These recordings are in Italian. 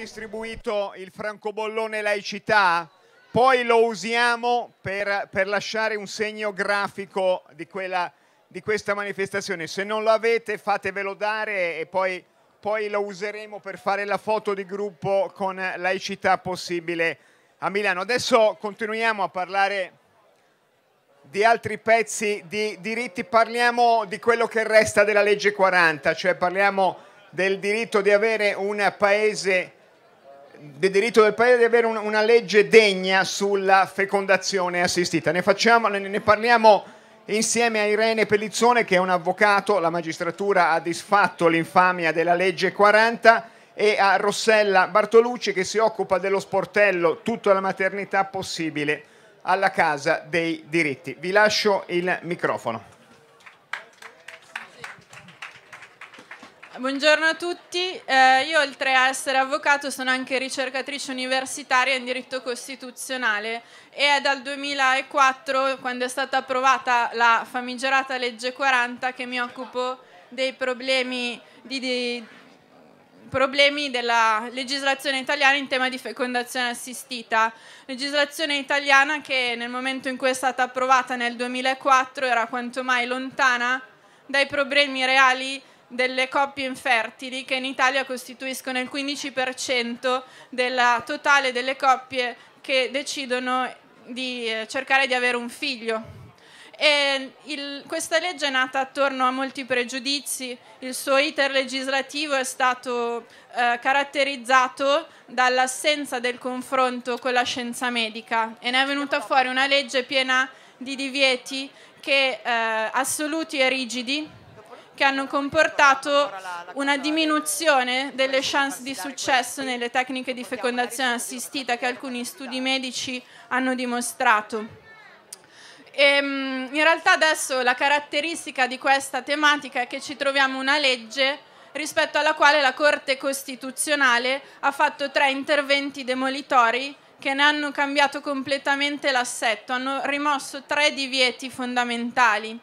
distribuito il francobollone laicità, poi lo usiamo per, per lasciare un segno grafico di, quella, di, questa manifestazione. Se non lo avete fatevelo dare e poi, poi lo useremo per fare la foto di gruppo con laicità possibile a Milano. Adesso continuiamo a parlare di altri pezzi di diritti, parliamo di quello che resta della legge 40, cioè parliamo del diritto di avere un paese del diritto del Paese di avere un, una legge degna sulla fecondazione assistita. Ne, facciamo, ne, ne parliamo insieme a Irene Pellizzone che è un avvocato, la magistratura ha disfatto l'infamia della legge 40 e a Rossella Bartolucci che si occupa dello sportello, tutta la maternità possibile alla Casa dei diritti. Vi lascio il microfono. Buongiorno a tutti, eh, io oltre a essere avvocato sono anche ricercatrice universitaria in diritto costituzionale e è dal 2004, quando è stata approvata la famigerata legge 40, che mi occupo dei problemi, di, di, problemi della legislazione italiana in tema di fecondazione assistita. Legislazione italiana che nel momento in cui è stata approvata nel 2004 era quanto mai lontana dai problemi reali delle coppie infertili che in Italia costituiscono il 15% della totale delle coppie che decidono di eh, cercare di avere un figlio. Il, questa legge è nata attorno a molti pregiudizi, il suo iter legislativo è stato eh, caratterizzato dall'assenza del confronto con la scienza medica e ne è venuta fuori una legge piena di divieti che, eh, assoluti e rigidi che hanno comportato una diminuzione delle chance di successo nelle tecniche di fecondazione assistita che alcuni studi medici hanno dimostrato. E, ehm, in realtà adesso la caratteristica di questa tematica è che ci troviamo una legge rispetto alla quale la Corte Costituzionale ha fatto tre interventi demolitori che ne hanno cambiato completamente l'assetto, hanno rimosso tre divieti fondamentali.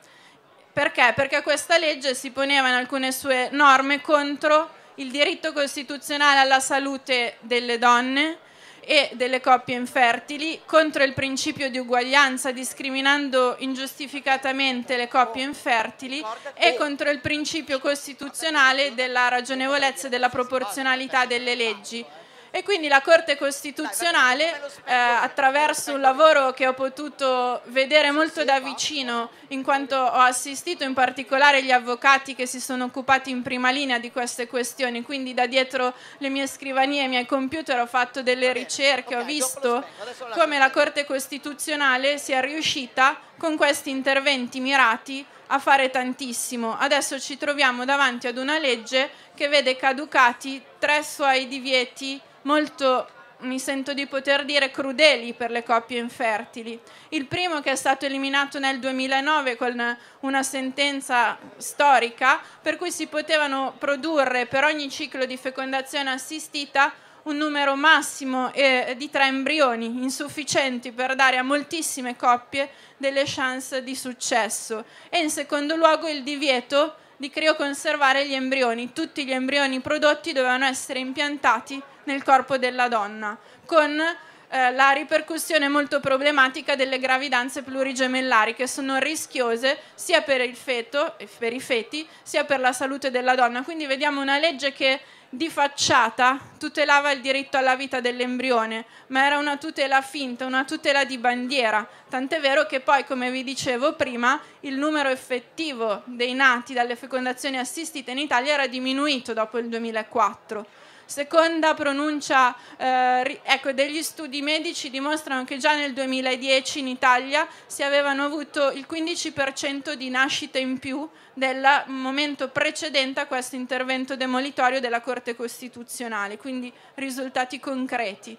Perché? Perché questa legge si poneva in alcune sue norme contro il diritto costituzionale alla salute delle donne e delle coppie infertili, contro il principio di uguaglianza discriminando ingiustificatamente le coppie infertili e contro il principio costituzionale della ragionevolezza e della proporzionalità delle leggi e quindi la Corte Costituzionale, eh, attraverso un lavoro che ho potuto vedere molto da vicino, in quanto ho assistito in particolare gli avvocati che si sono occupati in prima linea di queste questioni, quindi da dietro le mie scrivanie e i miei computer ho fatto delle ricerche, ho visto come la Corte Costituzionale sia riuscita con questi interventi mirati a fare tantissimo. Adesso ci troviamo davanti ad una legge che vede caducati tre suoi divieti molto mi sento di poter dire crudeli per le coppie infertili. Il primo che è stato eliminato nel 2009 con una sentenza storica per cui si potevano produrre per ogni ciclo di fecondazione assistita un numero massimo eh, di tre embrioni, insufficienti per dare a moltissime coppie delle chance di successo. E in secondo luogo il divieto di crioconservare gli embrioni. Tutti gli embrioni prodotti dovevano essere impiantati nel corpo della donna, con eh, la ripercussione molto problematica delle gravidanze plurigemellari, che sono rischiose sia per il feto e per i feti, sia per la salute della donna. Quindi vediamo una legge che di facciata tutelava il diritto alla vita dell'embrione, ma era una tutela finta, una tutela di bandiera, tant'è vero che poi, come vi dicevo prima, il numero effettivo dei nati dalle fecondazioni assistite in Italia era diminuito dopo il 2004 seconda pronuncia, eh, ecco, degli studi medici dimostrano che già nel 2010 in Italia si avevano avuto il 15% di nascite in più del momento precedente a questo intervento demolitorio della Corte Costituzionale, quindi risultati concreti.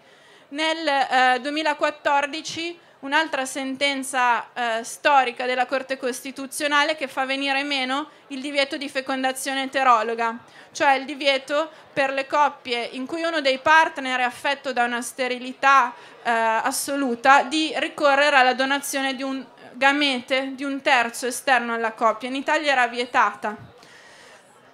Nel eh, 2014 un'altra sentenza eh, storica della Corte Costituzionale che fa venire meno il divieto di fecondazione eterologa, cioè il divieto per le coppie in cui uno dei partner è affetto da una sterilità eh, assoluta di ricorrere alla donazione di un gamete di un terzo esterno alla coppia. In Italia era vietata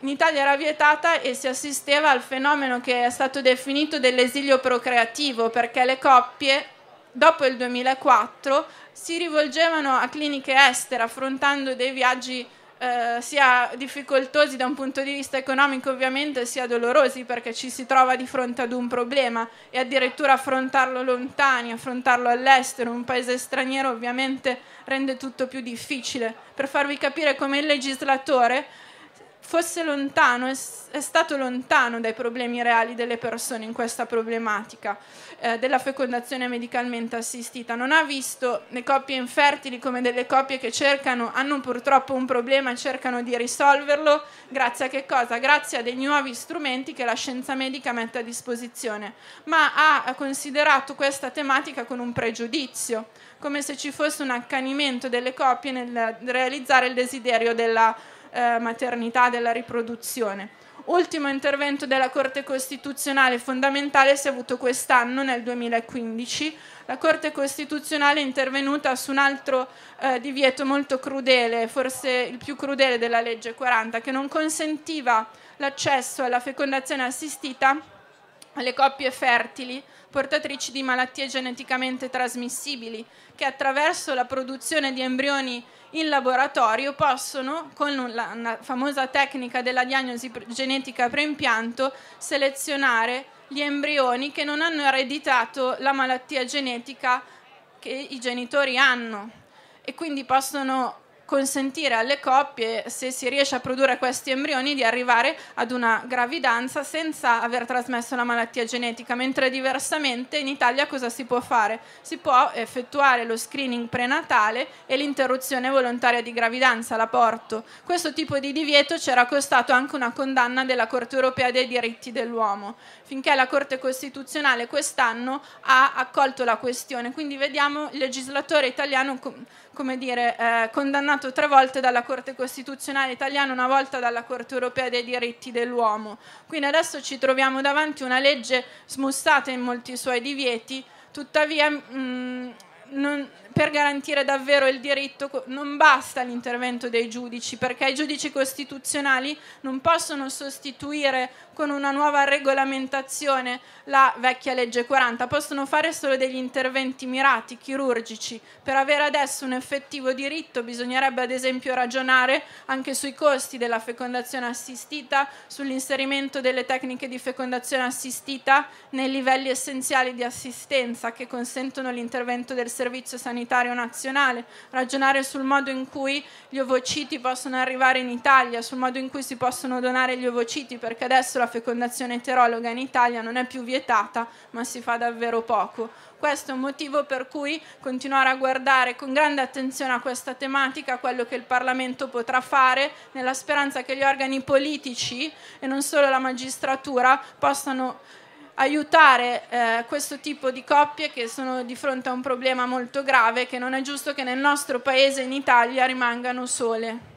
in Italia era vietata e si assisteva al fenomeno che è stato definito dell'esilio procreativo perché le coppie dopo il 2004 si rivolgevano a cliniche estere affrontando dei viaggi eh, sia difficoltosi da un punto di vista economico ovviamente sia dolorosi perché ci si trova di fronte ad un problema e addirittura affrontarlo lontani, affrontarlo all'estero, un paese straniero ovviamente rende tutto più difficile. Per farvi capire come il legislatore fosse lontano, è, stato lontano dai problemi reali delle persone in questa problematica eh, della fecondazione medicalmente assistita, non ha visto le coppie infertili come delle coppie che cercano, hanno purtroppo un problema e cercano di risolverlo grazie a che cosa? Grazie a dei nuovi strumenti che la scienza medica mette a disposizione, ma ha considerato questa tematica con un pregiudizio, come se ci fosse un accanimento delle coppie nel realizzare il desiderio della eh, maternità, della riproduzione. Ultimo intervento della Corte Costituzionale fondamentale si è avuto quest'anno, nel 2015. La Corte Costituzionale è intervenuta su un altro eh, divieto molto crudele, forse il più crudele della legge 40, che non consentiva l'accesso alla fecondazione assistita alle coppie fertili portatrici di malattie geneticamente trasmissibili che attraverso la produzione di embrioni in laboratorio possono, con la famosa tecnica della diagnosi genetica preimpianto, selezionare gli embrioni che non hanno ereditato la malattia genetica che i genitori hanno e quindi possono consentire alle coppie, se si riesce a produrre questi embrioni, di arrivare ad una gravidanza senza aver trasmesso la malattia genetica, mentre diversamente in Italia cosa si può fare? Si può effettuare lo screening prenatale e l'interruzione volontaria di gravidanza, l'aborto. Questo tipo di divieto c'era costato anche una condanna della Corte europea dei diritti dell'uomo finché la Corte Costituzionale quest'anno ha accolto la questione. Quindi vediamo il legislatore italiano come dire, eh, condannato tre volte dalla Corte Costituzionale italiana, una volta dalla Corte Europea dei diritti dell'uomo. Quindi adesso ci troviamo davanti a una legge smussata in molti suoi divieti, tuttavia mh, mm, non, per garantire davvero il diritto non basta l'intervento dei giudici, perché i giudici costituzionali non possono sostituire con una nuova regolamentazione la vecchia legge 40, possono fare solo degli interventi mirati, chirurgici. Per avere adesso un effettivo diritto bisognerebbe ad esempio ragionare anche sui costi della fecondazione assistita, sull'inserimento delle tecniche di fecondazione assistita nei livelli essenziali di assistenza che consentono l'intervento del Servizio Sanitario Nazionale, ragionare sul modo in cui gli ovociti possono arrivare in Italia, sul modo in cui si possono donare gli ovociti, perché adesso la la fecondazione eterologa in Italia non è più vietata, ma si fa davvero poco. Questo è un motivo per cui continuare a guardare con grande attenzione a questa tematica, quello che il Parlamento potrà fare, nella speranza che gli organi politici e non solo la magistratura possano aiutare eh, questo tipo di coppie che sono di fronte a un problema molto grave che non è giusto che nel nostro paese, in Italia, rimangano sole.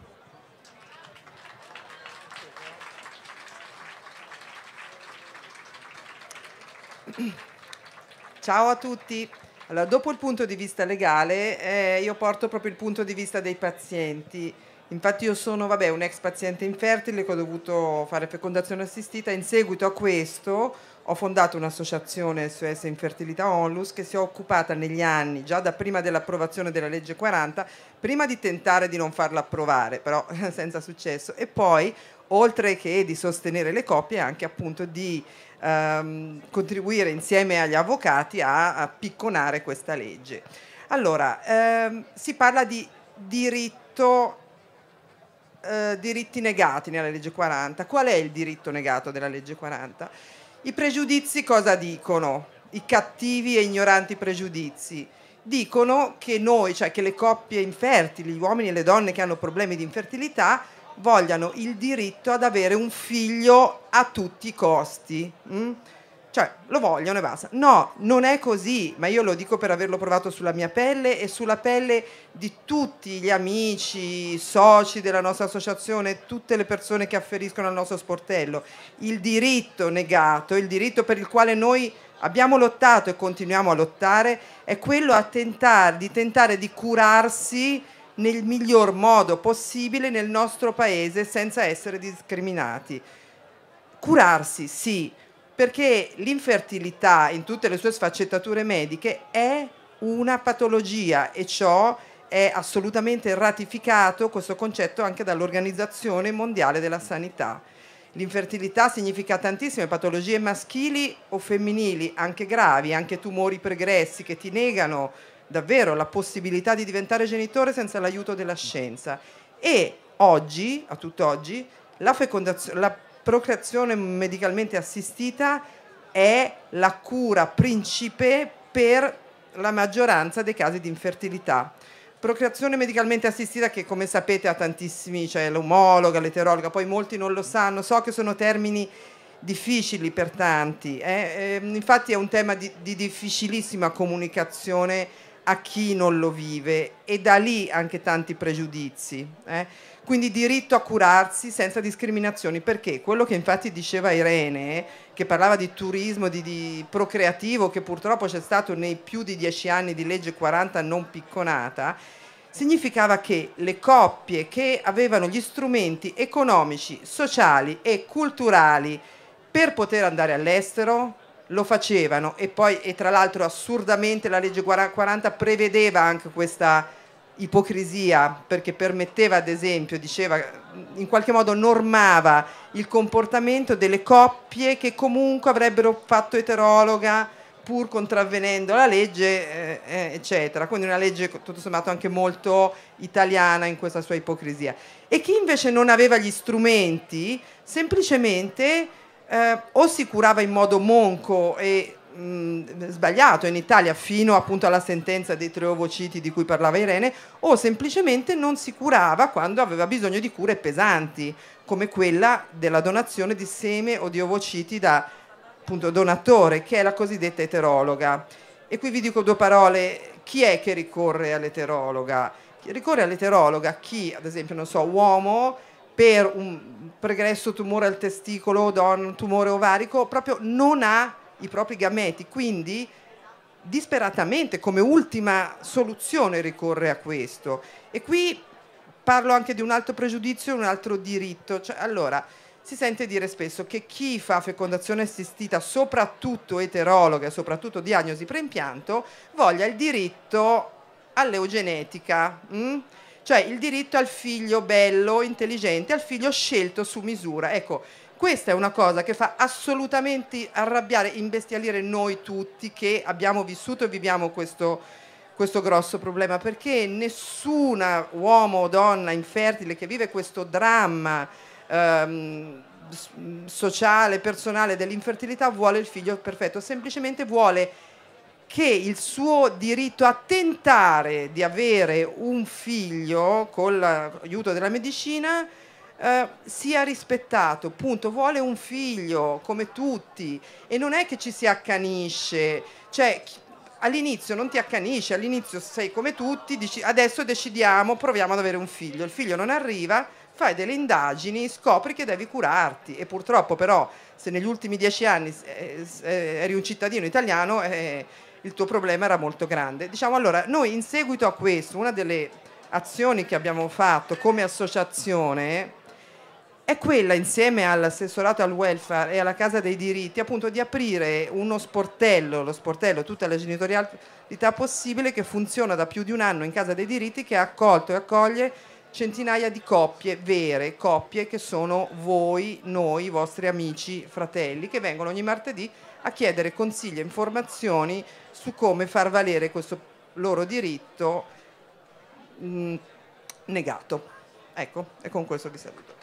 Ciao a tutti. Allora, dopo il punto di vista legale, eh, io porto proprio il punto di vista dei pazienti. Infatti io sono vabbè, un ex paziente infertile che ho dovuto fare fecondazione assistita, in seguito a questo ho fondato un'associazione SOS Infertilità Onlus che si è occupata negli anni, già da prima dell'approvazione della legge 40, prima di tentare di non farla approvare, però senza successo, e poi oltre che di sostenere le coppie anche appunto di ehm, contribuire insieme agli avvocati a, a picconare questa legge. Allora, ehm, si parla di diritto eh, diritti negati nella legge 40. Qual è il diritto negato della legge 40? I pregiudizi cosa dicono? I cattivi e ignoranti pregiudizi dicono che noi, cioè che le coppie infertili, gli uomini e le donne che hanno problemi di infertilità, vogliano il diritto ad avere un figlio a tutti i costi. Mm? Cioè, lo vogliono e basta. No, non è così, ma io lo dico per averlo provato sulla mia pelle e sulla pelle di tutti gli amici, soci della nostra associazione, tutte le persone che afferiscono al nostro sportello. Il diritto negato, il diritto per il quale noi abbiamo lottato e continuiamo a lottare, è quello a tentare, di tentare di curarsi nel miglior modo possibile nel nostro paese senza essere discriminati. Curarsi, sì, perché l'infertilità in tutte le sue sfaccettature mediche è una patologia e ciò è assolutamente ratificato questo concetto anche dall'Organizzazione Mondiale della Sanità. L'infertilità significa tantissime patologie maschili o femminili, anche gravi, anche tumori pregressi che ti negano davvero la possibilità di diventare genitore senza l'aiuto della scienza. E oggi, a tutt'oggi, la, la procreazione medicalmente assistita è la cura principe per la maggioranza dei casi di infertilità. Procreazione medicalmente assistita che come sapete ha tantissimi, cioè l'omologa, l'eterologa, poi molti non lo sanno, so che sono termini difficili per tanti, eh? Ehm, infatti è un tema di, di difficilissima comunicazione a chi non lo vive e da lì anche tanti pregiudizi. Eh? Quindi diritto a curarsi senza discriminazioni, perché quello che infatti diceva Irene, che parlava di turismo, di, di procreativo, che purtroppo c'è stato nei più di dieci anni di legge 40 non picconata, significava che le coppie che avevano gli strumenti economici, sociali e culturali per poter andare all'estero, lo facevano e poi e tra l'altro assurdamente la legge 40 prevedeva anche questa ipocrisia perché permetteva ad esempio, diceva, in qualche modo normava il comportamento delle coppie che comunque avrebbero fatto eterologa pur contravvenendo la legge, eh, eh, eccetera. Quindi una legge tutto sommato anche molto italiana in questa sua ipocrisia. E chi invece non aveva gli strumenti, semplicemente eh, o si curava in modo monco e mh, mm, sbagliato in Italia fino appunto alla sentenza dei tre ovociti di cui parlava Irene, o semplicemente non si curava quando aveva bisogno di cure pesanti, come quella della donazione di seme o di ovociti da appunto, donatore, che è la cosiddetta eterologa. E qui vi dico due parole, chi è che ricorre all'eterologa? Ricorre all'eterologa chi, ad esempio, non so, uomo per un pregresso tumore al testicolo, don, tumore ovarico, proprio non ha i propri gameti, quindi disperatamente come ultima soluzione ricorre a questo. E qui parlo anche di un altro pregiudizio, un altro diritto. Cioè, allora, si sente dire spesso che chi fa fecondazione assistita, soprattutto eterologa, soprattutto diagnosi preimpianto, voglia il diritto all'eugenetica, mh? Mm? cioè il diritto al figlio bello, intelligente, al figlio scelto su misura. Ecco, questa è una cosa che fa assolutamente arrabbiare, imbestialire noi tutti che abbiamo vissuto e viviamo questo, questo grosso problema, perché nessuna uomo o donna infertile che vive questo dramma ehm, sociale, personale dell'infertilità vuole il figlio perfetto, semplicemente vuole che il suo diritto a tentare di avere un figlio con l'aiuto della medicina eh, sia rispettato, punto, vuole un figlio come tutti e non è che ci si accanisce, cioè all'inizio non ti accanisci, all'inizio sei come tutti, dici adesso decidiamo, proviamo ad avere un figlio, il figlio non arriva, fai delle indagini, scopri che devi curarti e purtroppo però se negli ultimi dieci anni eh, eh, eri un cittadino italiano eh, il tuo problema era molto grande. Diciamo allora, noi in seguito a questo, una delle azioni che abbiamo fatto come associazione è quella insieme all'assessorato al welfare e alla Casa dei diritti appunto di aprire uno sportello, lo sportello tutta la genitorialità possibile che funziona da più di un anno in Casa dei diritti che ha accolto e accoglie centinaia di coppie vere, coppie che sono voi, noi, i vostri amici, fratelli che vengono ogni martedì a chiedere consigli e informazioni su come far valere questo loro diritto mh, mm, negato. Ecco, e con questo vi saluto.